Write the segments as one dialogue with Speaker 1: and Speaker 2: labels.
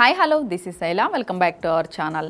Speaker 1: hi hello this is Shaila welcome back to our channel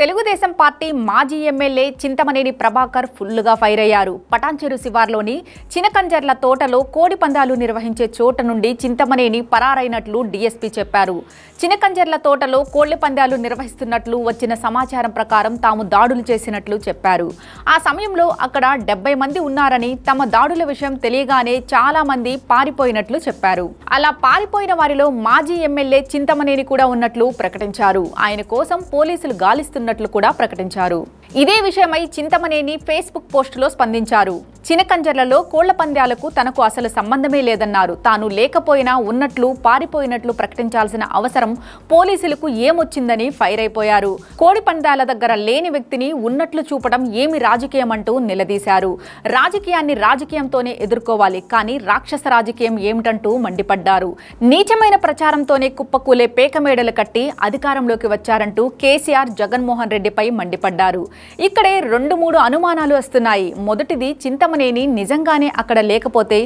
Speaker 1: Telugu Desam party మాజీ MLA Chintamaneni Prabhakar ఫుల్లుగా fire అయ్యారు పటాన్చెరు శివార్లోని చినకంజర్ల తోటలో కోడి పందాలు నిర్వహించే చోట నుండి చింతమనేని పరారైనట్లు డీఎస్పీ చెప్పారు చినకంజర్ల తోటలో కోళ్ల పందాలు నిర్వహిస్తున్నట్లు వచ్చిన సమాచారం ప్రకారం తాము దాడులు చేసినట్లు చెప్పారు ఆ సమయంలో అక్కడ డెబ్బై మంది ఉన్నారని తమ దాడుల విషయం తెలియగానే చాలా మంది పారిపోయినట్లు చెప్పారు అలా పారిపోయిన వారిలో మాజీ ఎమ్మెల్యే చింతమనేని కూడా ఉన్నట్లు ప్రకటించారు ఆయన కోసం పోలీసులు గాలిస్తున్నారు చేస్తున్నట్లు కూడా ప్రకటించారు ఇదే విషయమై చింతమనేని ఫేస్బుక్ పోస్టులో స్పందించారు చినకంజర్లలో కోళ్ల పందాలకు తనకు అసలు సంబంధమే లేదన్నారు తాను లేకపోయినా ఉన్నట్లు పారిపోయినట్లు ప్రకటించాల్సిన అవసరం పోలీసులకు ఏమొచ్చిందని ఫైర్ అయిపోయారు కోడి పందాల దగ్గర లేని వ్యక్తిని ఉన్నట్లు చూపడం ఏమి రాజకీయమంటూ నిలదీశారు రాజకీయాన్ని రాజకీయంతోనే ఎదుర్కోవాలి కానీ రాక్షస రాజకీయం ఏమిటంటూ మండిపడ్డారు నీచమైన ప్రచారంతోనే కుప్పకూలే పేకమేడలు కట్టి అధికారంలోకి వచ్చారంటూ కేసీఆర్ జగన్మోహన్ రెడ్డిపై మండిపడ్డారు ఇక్కడే రెండు మూడు అనుమానాలు వస్తున్నాయి మొదటిది చింతమనేని నిజంగానే అక్కడ లేకపోతే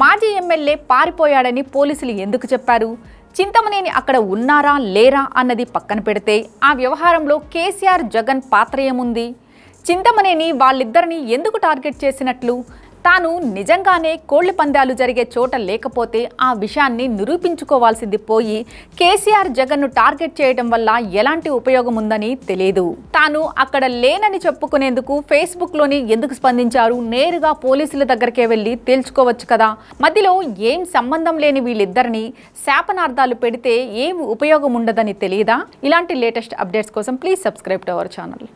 Speaker 1: మాజీ ఎమ్మెల్యే పారిపోయాడని పోలీసులు ఎందుకు చెప్పారు చింతమనేని అక్కడ ఉన్నారా లేరా అన్నది పక్కన పెడితే ఆ వ్యవహారంలో కేసీఆర్ జగన్ పాత్ర ఏముంది చింతమనేని వాళ్ళిద్దరిని ఎందుకు టార్గెట్ చేసినట్లు తాను నిజంగానే కోళ్ల పందాలు జరిగే చోట లేకపోతే ఆ విషయాన్ని నిరూపించుకోవాల్సింది పోయి కేసీఆర్ జగన్ను టార్గెట్ చేయడం వల్ల ఎలాంటి ఉపయోగం ఉందని తెలియదు తాను అక్కడ లేనని చెప్పుకునేందుకు ఫేస్బుక్లోని ఎందుకు స్పందించారు నేరుగా పోలీసుల దగ్గరికే వెళ్ళి తేల్చుకోవచ్చు కదా మధ్యలో ఏం సంబంధం లేని వీళ్ళిద్దరిని శాపనార్థాలు పెడితే ఏం ఉపయోగం ఉండదని తెలియదా ఇలాంటి లేటెస్ట్ అప్డేట్స్ కోసం please subscribe to our channel